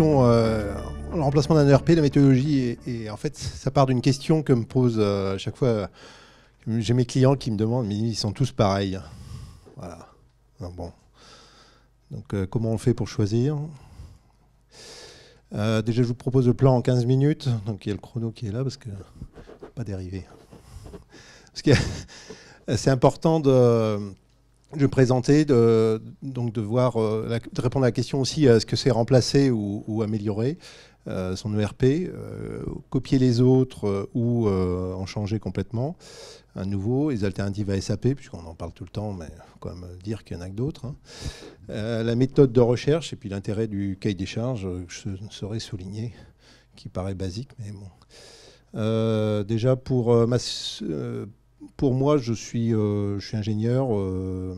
Euh, le remplacement d'un ERP, la méthodologie, et, en fait, ça part d'une question que me pose euh, à chaque fois. Euh, j'ai mes clients qui me demandent, mais ils sont tous pareils. Voilà. bon. Donc, comment on fait pour choisir déjà, je vous propose le plan en 15 minutes. Donc, il y a le chrono qui est là parce que pas dérivé. Parce que c'est important de, je me présentais de, donc de, voir, euh, répondre à la question aussi à ce que c'est remplacer ou, améliorer euh, son ERP, euh, copier les autres ou en changer complètement un nouveau, les alternatives à SAP, puisqu'on en parle tout le temps, mais faut quand même dire qu'il y en a que d'autres. Hein. la méthode de recherche et puis l'intérêt du cahier des charges, je saurais souligné, qui paraît basique, mais bon. déjà pour ma, pour moi, je suis, euh, ingénieur euh,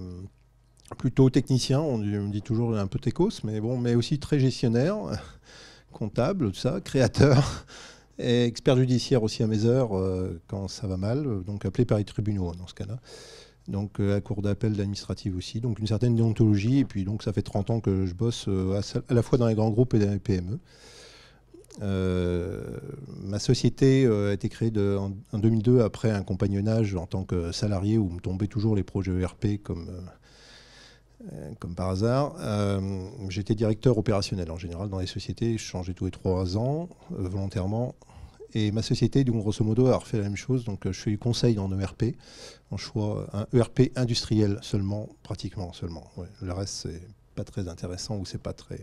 plutôt technicien, on, me dit toujours un peu techos, mais bon, mais aussi très gestionnaire, comptable, tout ça, créateur, et expert judiciaire aussi à mes heures euh, quand ça va mal, donc appelé par les tribunaux hein, dans ce cas-là. Donc la à cour d'appel d'administrative aussi, donc une certaine déontologie, et puis donc ça fait 30 ans que je bosse à la fois dans les grands groupes et dans les PME. Euh, ma société euh, a été créée en, 2002 après un compagnonnage en tant que salarié où me tombaient toujours les projets ERP comme euh, comme par hasard. J'étais directeur opérationnel en général dans les sociétés. Je changeais tous les trois ans volontairement. Et ma société, donc, grosso modo, a refait la même chose. Donc, je fais du conseil en ERP, en choix un ERP industriel seulement, pratiquement seulement. Le reste, c'est pas très intéressant ou c'est pas très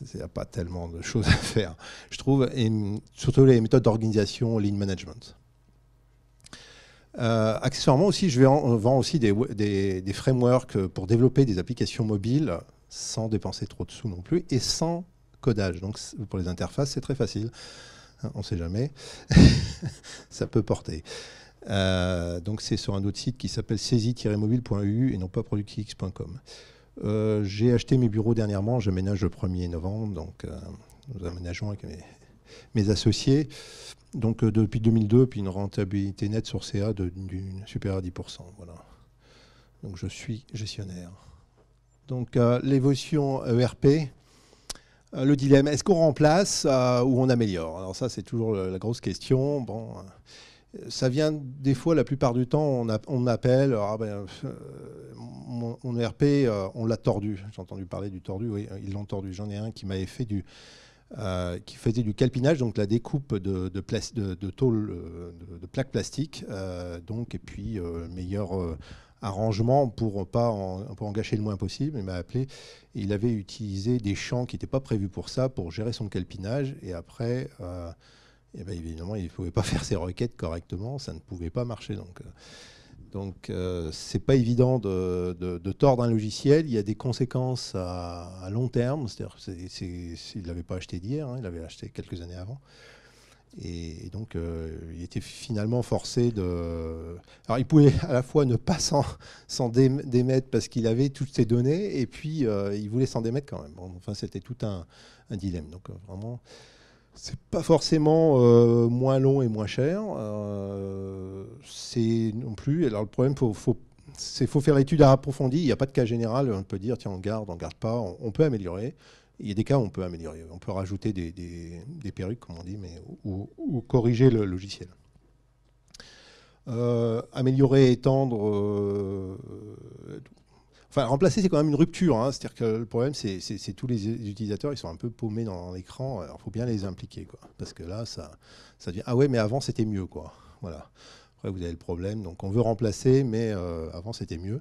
il n'y a pas tellement de choses à faire, je trouve, et surtout les méthodes d'organisation, lean management. Euh, accessoirement aussi, je vends aussi des, frameworks pour développer des applications mobiles sans dépenser trop de sous non plus et sans codage. Donc pour les interfaces, c'est très facile. Hein, on ne sait jamais. Ça peut porter. Euh, donc c'est sur un autre site qui s'appelle saisie-mobile.eu et non pas productix.com. Euh, j'ai acheté mes bureaux dernièrement, j'aménage le 1er novembre, donc euh, nous aménageons avec mes, associés. Donc euh, depuis 2002, puis une rentabilité nette sur CA d'une supérieure à 10%. Voilà. Donc je suis gestionnaire. Donc l'évolution ERP, le dilemme, est-ce qu'on remplace ou on améliore Alors ça c'est toujours la grosse question. Bon, ça vient des fois, la plupart du temps, on, on appelle, ah ben, mon, ERP, euh, on l'a tordu. J'ai entendu parler du tordu, oui, euh, ils l'ont tordu. J'en ai un qui m'avait fait du. Euh, qui faisait du calpinage, donc la découpe de, de, de, de, plaques plastiques, donc, et puis meilleur arrangement pour pas en, pour gâcher le moins possible. Il m'a appelé. Il avait utilisé des champs qui n'étaient pas prévus pour ça, pour gérer son calpinage. Et après, eh ben, évidemment, il ne pouvait pas faire ses requêtes correctement. Ça ne pouvait pas marcher. Donc, donc, ce euh, c'est pas évident de, de, tordre un logiciel. Il y a des conséquences à, long terme. C'est-à-dire qu'il ne l'avait pas acheté d'hier, hein, il l'avait acheté quelques années avant. Et, donc, euh, il était finalement forcé de. Alors, il pouvait à la fois ne pas s'en démettre parce qu'il avait toutes ses données, et puis euh, il voulait s'en démettre quand même. enfin, c'était tout un, dilemme. Donc, vraiment. C'est pas forcément euh, moins long et moins cher. Euh, c'est non plus. Alors le problème, faut, faut c'est faut faire étude approfondie. Il n'y a pas de cas général. On peut dire tiens on garde, on garde pas. On, peut améliorer. Il y a des cas où on peut améliorer. On peut rajouter des, perruques, comme on dit, mais ou, corriger le logiciel. Euh, améliorer, étendre, Enfin, remplacer, c'est quand même une rupture. Hein. C'est-à-dire que le problème, c'est, tous les utilisateurs, ils sont un peu paumés dans, l'écran. Alors, faut bien les impliquer, quoi. Parce que là, ça, ça devient ah ouais, mais avant c'était mieux, quoi. Voilà. Après, vous avez le problème. Donc, on veut remplacer, mais euh, avant c'était mieux.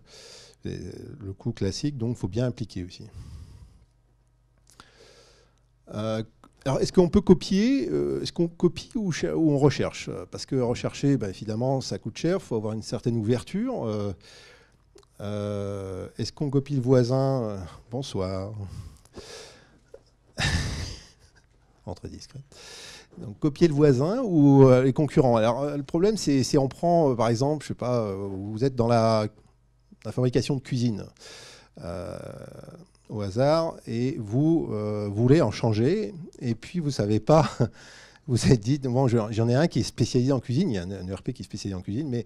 le coût classique. Donc, il faut bien impliquer aussi. Euh, alors, est-ce qu'on peut copier euh, Est-ce qu'on copie ou, on recherche Parce que rechercher, ben, évidemment, ça coûte cher. Il faut avoir une certaine ouverture. Euh, est-ce qu'on copie le voisin euh, Bonsoir. Entre discrète. Donc copier le voisin ou euh, les concurrents. Alors le problème c'est si on prend par exemple, je sais pas, vous êtes dans la, fabrication de cuisine au hasard et vous voulez en changer et puis vous savez pas, vous êtes dit bon j'en ai un qui est spécialisé en cuisine, il y a un, un ERP qui est spécialisé en cuisine, mais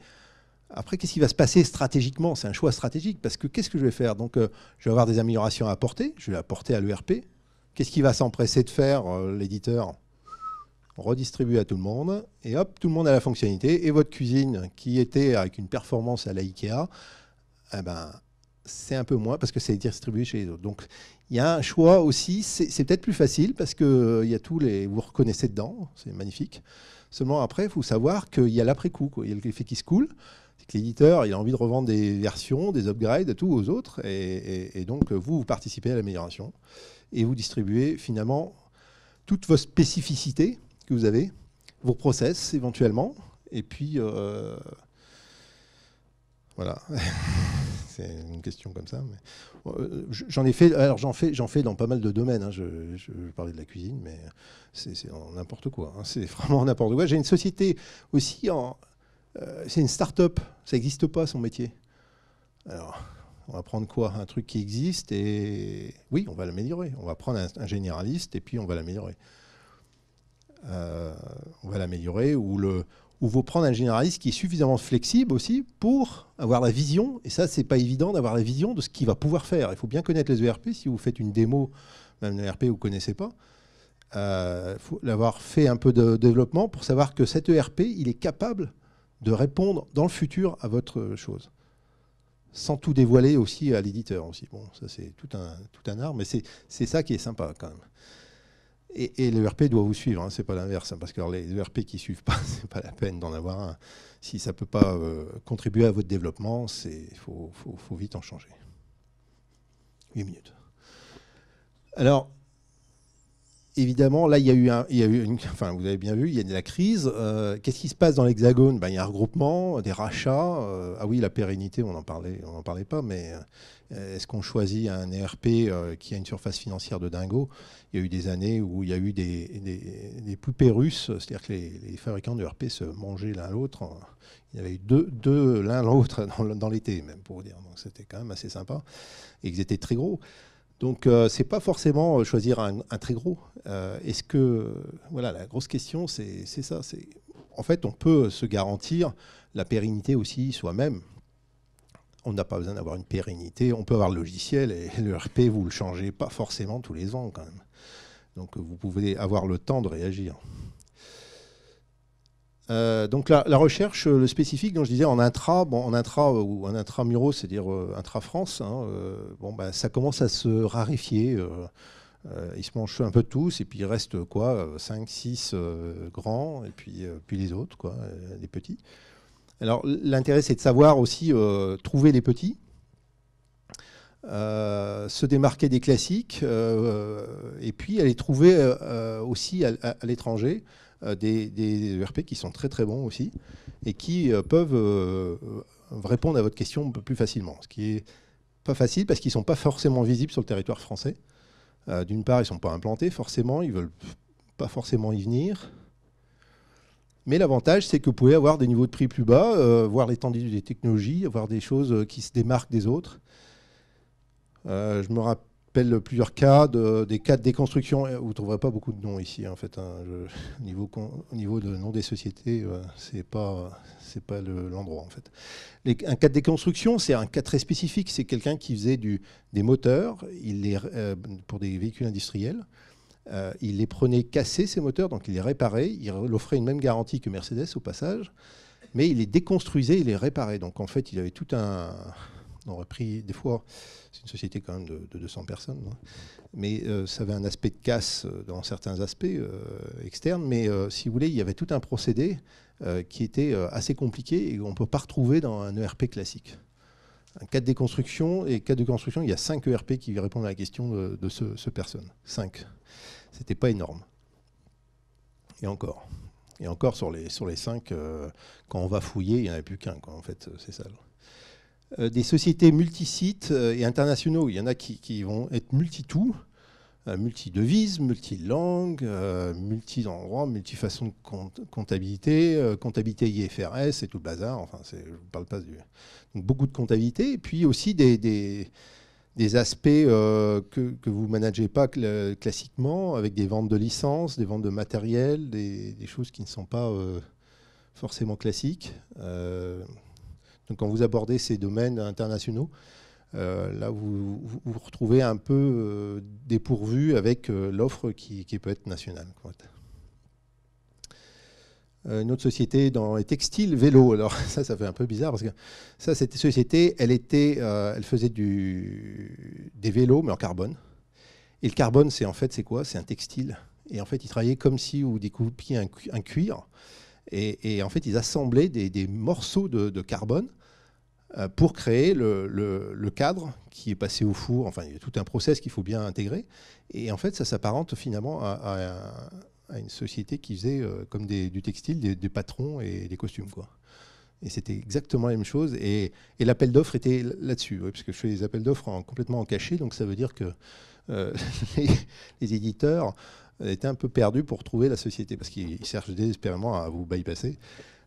après, qu'est-ce qui va se passer stratégiquement C'est un choix stratégique parce que qu'est-ce que je vais faire Donc, euh, je vais avoir des améliorations à apporter. Je vais apporter à l'ERP. Qu'est-ce qui va s'empresser de faire euh, l'éditeur Redistribue à tout le monde et hop, tout le monde a la fonctionnalité. Et votre cuisine, qui était avec une performance à la Ikea, eh ben, c'est un peu moins parce que c'est distribué chez les autres. Donc, il y a un choix aussi. C'est peut-être plus facile parce que euh, il y a tous les, vous reconnaissez dedans. C'est magnifique. Seulement après, il faut savoir qu'il y a l'après-coup. Il y a l'effet qui se coule l'éditeur, il a envie de revendre des versions, des upgrades, tout aux autres. Et, donc, vous, vous participez à l'amélioration. Et vous distribuez finalement toutes vos spécificités que vous avez, vos process éventuellement. Et puis, euh, voilà. C'est une question comme ça. Euh, j'en ai fait, alors j'en fais, j'en fais dans pas mal de domaines. Hein. Je, parlais de la cuisine, mais c'est n'importe quoi. Hein. C'est vraiment n'importe quoi. J'ai une société aussi en euh, c'est une start-up, ça n'existe pas son métier. Alors, on va prendre quoi Un truc qui existe et oui, on va l'améliorer. On va prendre un, généraliste et puis on va l'améliorer. Euh, on va l'améliorer ou le ou vous prendre un généraliste qui est suffisamment flexible aussi pour avoir la vision. Et ça, c'est pas évident d'avoir la vision de ce qu'il va pouvoir faire. Il faut bien connaître les ERP. Si vous faites une démo, même l'ERP, e vous ne connaissez pas. Il euh, faut l'avoir fait un peu de développement pour savoir que cet ERP, il est capable de répondre dans le futur à votre chose. Sans tout dévoiler aussi à l'éditeur aussi. Bon, ça c'est tout un, tout un art, mais c'est ça qui est sympa quand même. Et, le l'ERP doit vous suivre, hein. c'est pas l'inverse, hein, parce que les ERP qui suivent pas, c'est pas la peine d'en avoir un. Si ça peut pas euh, contribuer à votre développement, il faut, faut vite en changer. 8 minutes. Alors, évidemment, là, il y a eu, une, enfin, vous avez bien vu, il y a eu la crise. Euh, qu'est-ce qui se passe dans l'Hexagone ben, Il y a un regroupement, des rachats. Euh, ah oui, la pérennité, on n'en parlait, parlait pas, mais euh, est-ce qu'on choisit un ERP qui a une surface financière de dingo Il y a eu des années où il y a eu des, poupées russes, c'est-à-dire que les, les, fabricants d'ERP e se mangeaient l'un l'autre. Hein. Il y avait eu deux, deux l'un l'autre dans, dans l'été, même pour vous dire. Donc c'était quand même assez sympa. Et ils étaient très gros. Donc, euh, c'est pas forcément euh, choisir un, très gros. Euh, est-ce que. Voilà, la grosse question, c'est ça. En fait, on peut se garantir la pérennité aussi soi-même. On n'a pas besoin d'avoir une pérennité. On peut avoir le logiciel et le RP, vous le changez pas forcément tous les ans quand même. Donc, vous pouvez avoir le temps de réagir. Euh, donc la, recherche, euh, le spécifique dont je disais en intra, bon, en intra euh, ou en miro, c'est-à-dire intra-France, hein, bon, bah, ça commence à se raréfier. ils se mangent un peu tous et puis il reste quoi 5, 6 grands et puis, puis les autres, quoi, les petits. Alors l'intérêt c'est de savoir aussi trouver les petits, se démarquer des classiques et puis aller trouver aussi à l'étranger. Euh, des, ERP qui sont très très bons aussi et qui euh, peuvent euh, répondre à votre question un peu plus facilement. Ce qui n'est pas facile parce qu'ils ne sont pas forcément visibles sur le territoire français. D'une part, ils ne sont pas implantés forcément, ils ne veulent pas forcément y venir. Mais l'avantage, c'est que vous pouvez avoir des niveaux de prix plus bas, voir l'étendue des technologies, avoir des choses qui se démarquent des autres. je me rappelle plusieurs cas, des cas de déconstruction. Vous ne trouverez pas beaucoup de noms ici, en fait. Hein. au, niveau, au, niveau, de nom des sociétés, euh, c'est pas, pas l'endroit, en fait. un cas de déconstruction, c'est un cas très spécifique. C'est quelqu'un qui faisait des moteurs il les, euh, pour des véhicules industriels. Euh, il les prenait cassés, ces moteurs, donc il les réparait. Il offrait une même garantie que Mercedes, au passage. Mais il les déconstruisait, il les réparait. Donc, en fait, il avait tout un on aurait pris des fois, c'est une société quand même de, 200 personnes, hein, mais euh, ça avait un aspect de casse euh, dans certains aspects euh, externes, mais si vous voulez, il y avait tout un procédé qui était assez compliqué et qu'on ne peut pas retrouver dans un ERP classique un cas de déconstruction, et cas de construction, il y a 5 ERP qui répondent à la question de, ce, personne. 5. n'était pas énorme. Et encore. Et encore sur les sur les 5, quand on va fouiller, il n'y en a plus qu'un, en fait, c'est ça. Euh, des sociétés multi-sites euh, et internationaux. Il y en a qui, vont être multi-tout, euh, multi-devises, multi-langues, multi-endroits, multi-façons de comptabilité, comptabilité IFRS et tout le bazar. Enfin, je ne parle pas du. Donc, beaucoup de comptabilité et puis aussi des, aspects que, vous ne managez pas classiquement avec des ventes de licences, des ventes de matériel, des, choses qui ne sont pas forcément classiques. Donc quand vous abordez ces domaines internationaux, euh, là vous, vous, retrouvez un peu euh, dépourvu avec euh, l'offre qui, peut être nationale. Une autre société dans les textiles, vélo. Alors ça, ça fait un peu bizarre parce que ça, cette société, elle était, elle faisait des vélos mais en carbone. Et le carbone, c'est en fait, c'est quoi C'est un textile. Et en fait, ils travaillaient comme si vous découpiez un cuir et, en fait, ils assemblaient des, morceaux de, carbone euh, pour créer le, cadre qui est passé au four. Enfin, il y a tout un process qu'il faut bien intégrer. Et en fait, ça s'apparente finalement à, une société qui faisait euh, comme du textile, des, patrons et des costumes. Quoi. Et c'était exactement la même chose. Et, l'appel d'offres était là-dessus, puisque parce que je fais des appels d'offres complètement en cachet, donc ça veut dire que euh, les, éditeurs euh, était un peu perdu pour trouver la société, parce qu'il cherche désespérément à vous bypasser.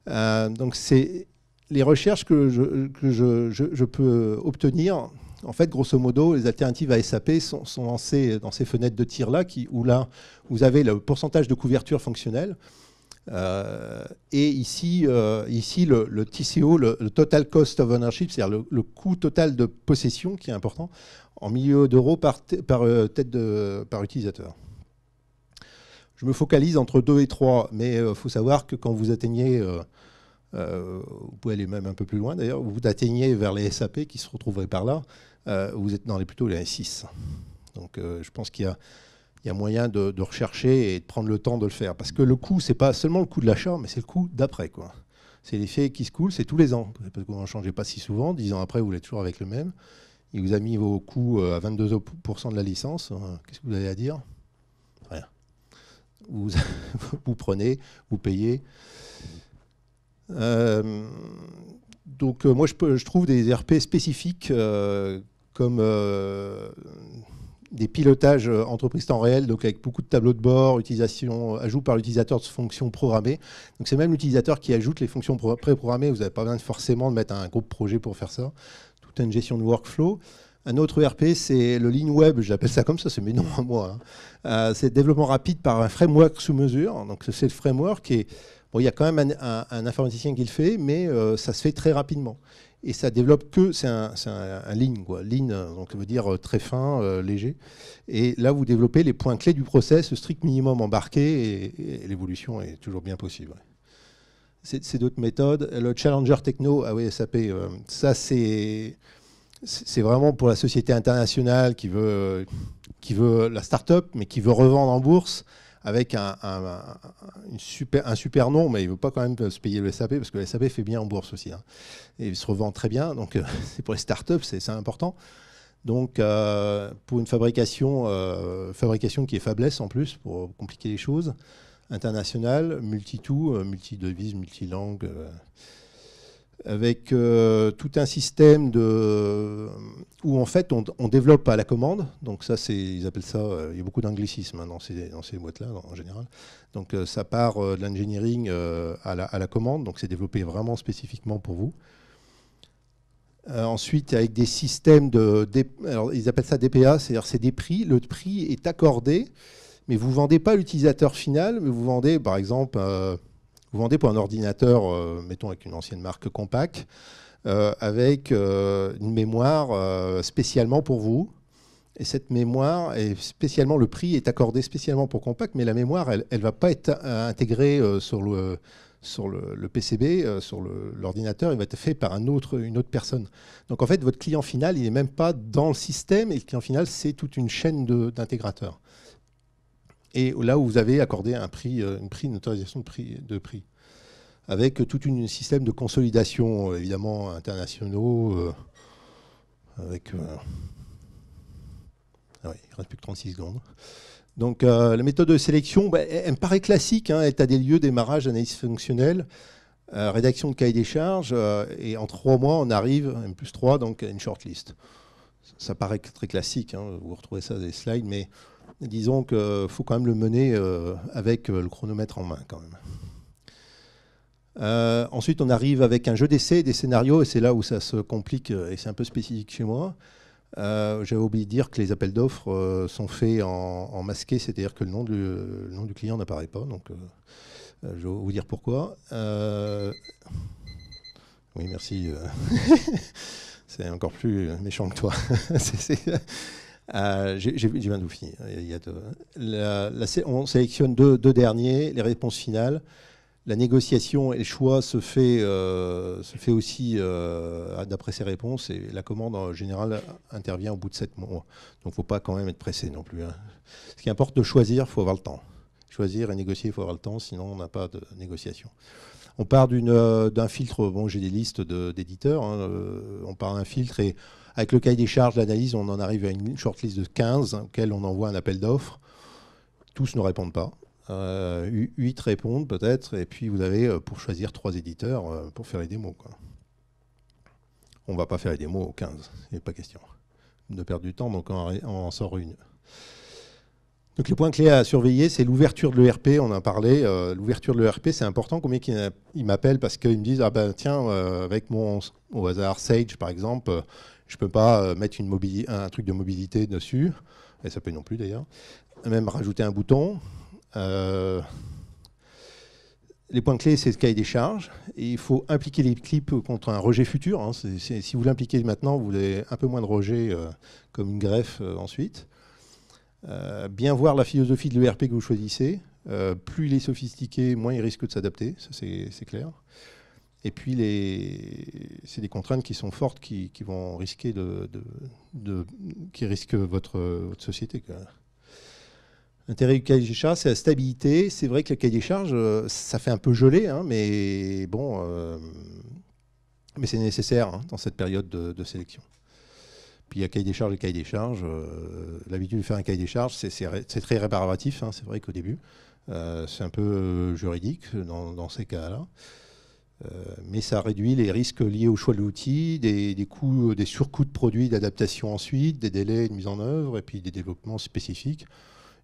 Euh, donc c'est les recherches que, je, peux obtenir. En fait, grosso modo, les alternatives à SAP sont, sont dans, ces, fenêtres de tir-là, où là, vous avez le pourcentage de couverture fonctionnelle. Euh, et ici, ici le, TCO, le, Total Cost of Ownership, c'est-à-dire le, coût total de possession qui est important, en milieu d'euros par, par, tête de, par utilisateur je me focalise entre 2 et 3, mais il euh, faut savoir que quand vous atteignez, euh, euh, vous pouvez aller même un peu plus loin d'ailleurs, vous atteignez vers les SAP qui se retrouveraient par là, vous êtes dans les plutôt les 6. Donc je pense qu'il y a moyen de, rechercher et de prendre le temps de le faire. Parce que le coût, n'est pas seulement le coût de l'achat, mais c'est le coût d'après. quoi. C'est l'effet qui se coule, c'est tous les ans. Parce que vous n'en changez pas si souvent. Dix ans après, vous l'êtes toujours avec le même. Il vous a mis vos coûts à 22% de la licence. Qu'est-ce que vous avez à dire vous, vous prenez, vous payez. Euh, donc euh, moi, je, trouve des RP spécifiques euh, comme des pilotages entreprises temps réel, donc avec beaucoup de tableaux de bord, utilisation, ajout par l'utilisateur de fonctions programmées. Donc c'est même l'utilisateur qui ajoute les fonctions préprogrammées. Vous n'avez pas besoin forcément de mettre un groupe projet pour faire ça. Toute une gestion de workflow. Un autre ERP, c'est le Lean Web, j'appelle ça comme ça, c'est mes noms à moi. Hein. Euh, c'est c'est développement rapide par un framework sous mesure. Donc c'est le framework qui Bon, il y a quand même un, informaticien qui le fait, mais euh, ça se fait très rapidement et ça développe que, c'est un, ligne, un, lean, quoi. lean, euh, donc ça veut dire très fin, léger. Et là, vous développez les points clés du process, le strict minimum embarqué, et, l'évolution est toujours bien possible. C'est d'autres méthodes. Le challenger techno, ah oui, SAP, ça c'est c'est vraiment pour la société internationale qui veut, qui veut la start-up, mais qui veut revendre en bourse avec un, super, un super nom, mais il ne veut pas quand même se payer le SAP, parce que le SAP fait bien en bourse aussi. Hein. Et il se revend très bien, donc euh, c'est pour les start startups, c'est important. Donc euh, pour une fabrication, euh, fabrication qui est faiblesse en plus, pour compliquer les choses, internationale, multi-tout, multi-devises, multi avec euh, tout un système de, où en fait on, développe à la commande. Donc ça, c'est, ils appellent ça, euh, il y a beaucoup d'anglicisme hein, dans ces, dans ces boîtes-là en général. Donc euh, ça part de l'engineering à la, commande, donc c'est développé vraiment spécifiquement pour vous. ensuite, avec des systèmes de, ils appellent ça DPA, c'est-à-dire c'est des prix. Le prix est accordé, mais vous ne vendez pas l'utilisateur final, mais vous vendez par exemple vous vendez pour un ordinateur, euh, mettons avec une ancienne marque Compaq, euh, avec euh, une mémoire spécialement pour vous. Et cette mémoire, est spécialement, le prix est accordé spécialement pour Compaq, mais la mémoire, elle ne va pas être intégrée sur le, sur le, PCB, sur l'ordinateur, il va être fait par une autre personne. Donc en fait, votre client final, il n'est même pas dans le système, et le client final, c'est toute une chaîne d'intégrateurs et là où vous avez accordé un prix, euh, une, autorisation de prix, avec tout un système de consolidation, euh, évidemment, internationaux, euh, avec... Ah il ne reste plus que 36 secondes. Donc la méthode de sélection, bah, elle, me paraît classique, hein, état des lieux, démarrage, analyse fonctionnelle, rédaction de cahier des charges, et en trois mois, on arrive, M plus 3, donc à une shortlist. Ça paraît très classique, hein, vous retrouvez ça dans les slides, mais disons qu'il faut quand même le mener euh, avec euh, le chronomètre en main quand même. Euh, ensuite, on arrive avec un jeu d'essai, des scénarios, et c'est là où ça se complique, et c'est un peu spécifique chez moi. J'avais oublié de dire que les appels d'offres sont faits en, masqué, c'est-à-dire que le nom du, nom du client n'apparaît pas. Donc, je vais vous dire pourquoi. Oui, merci. c'est encore plus méchant que toi. c euh, j'ai bien on sélectionne deux, derniers, les réponses finales. La négociation et le choix se fait, euh, se fait aussi euh, d'après ces réponses et la commande en général intervient au bout de sept mois. Donc il ne faut pas quand même être pressé non plus. Hein. Ce qui importe de choisir, il faut avoir le temps. Choisir et négocier, il faut avoir le temps, sinon on n'a pas de négociation. On part d'un filtre, bon j'ai des listes d'éditeurs, hein, on part d'un filtre et avec le cahier des charges, l'analyse, on en arrive à une shortlist de 15 hein, auquel on envoie un appel d'offres. Tous ne répondent pas. 8 euh, répondent peut-être, et puis vous avez euh, pour choisir 3 éditeurs euh, pour faire les démos. On ne va pas faire les démos aux 15, il n'y a pas question de perdre du temps, donc on en sort une. Donc les points clés à surveiller, c'est l'ouverture de l'ERP, on en a parlé. l'ouverture de l'ERP, c'est important. Combien ils m'appellent parce qu'ils me disent, ah ben tiens, avec mon, au hasard, Sage par exemple, je ne peux pas euh, mettre un truc de mobilité dessus, et ça peut non plus d'ailleurs. Même rajouter un bouton. Euh, les points clés, c'est ce cahier des charges. Et il faut impliquer les clips contre un rejet futur. Hein. si vous l'impliquez maintenant, vous avez un peu moins de rejet euh, comme une greffe ensuite. bien voir la philosophie de l'ERP que vous choisissez. plus il est sophistiqué, moins il risque de s'adapter, c'est clair. Et puis, c'est des contraintes qui sont fortes, qui, vont risquer de, qui risquent votre, société. L'intérêt du cahier des charges, c'est la stabilité. C'est vrai que le cahier des charges, ça fait un peu gelé, hein, mais bon, euh, mais c'est nécessaire hein, dans cette période de, sélection. Puis il y a cahier des charges et cahier des charges. Euh, l'habitude de faire un cahier des charges, c'est très réparatif, hein, c'est vrai qu'au début, euh, c'est un peu juridique dans ces cas-là. Euh, mais ça réduit les risques liés au choix de l'outil, euh, des, surcoûts de produits d'adaptation ensuite, des délais de mise en œuvre, et puis des développements spécifiques.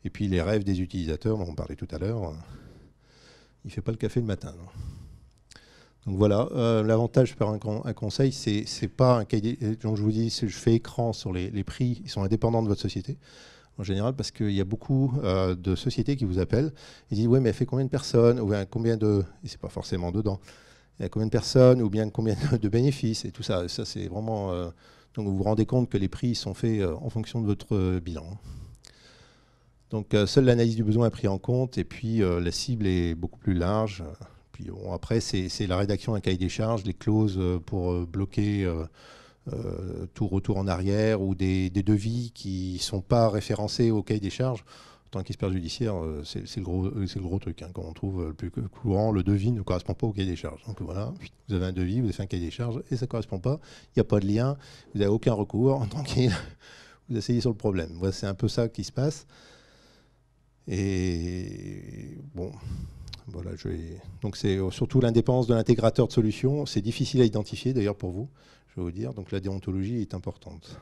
Et puis les rêves des utilisateurs, dont on parlait tout à l'heure, euh, il ne fait pas le café le matin. donc voilà, l'avantage par un, conseil, c'est pas un cahier. je vous dis, je fais écran sur les, prix, ils sont indépendants de votre société en général, parce qu'il y a beaucoup de sociétés qui vous appellent. Ils disent, oui, mais elle fait combien de personnes ou hein, combien de. Et c'est pas forcément dedans il y a combien de personnes ou bien combien de bénéfices et tout ça. Ça, c'est vraiment. Euh, donc, vous vous rendez compte que les prix sont faits euh, en fonction de votre euh, bilan. Donc, seule l'analyse du besoin est prise en compte et puis la cible est beaucoup plus large. Puis bon, après, c'est la rédaction d'un cahier des charges, les clauses pour bloquer tout retour en arrière ou des, des devis qui ne sont pas référencés au cahier des charges tant qu'expert judiciaire, euh, c'est le, gros, euh, le gros truc quand hein, on trouve euh, le plus courant. Le devis ne correspond pas au cahier des charges. Donc voilà, vous avez un devis, vous avez fait un cahier des charges et ça ne correspond pas. Il n'y a pas de lien, vous n'avez aucun recours. Donc vous essayez sur le problème. Voilà, c'est un peu ça qui se passe. Et bon, voilà, je vais... Donc c'est surtout l'indépendance de l'intégrateur de solutions. C'est difficile à identifier d'ailleurs pour vous, je vais vous dire. Donc la déontologie est importante.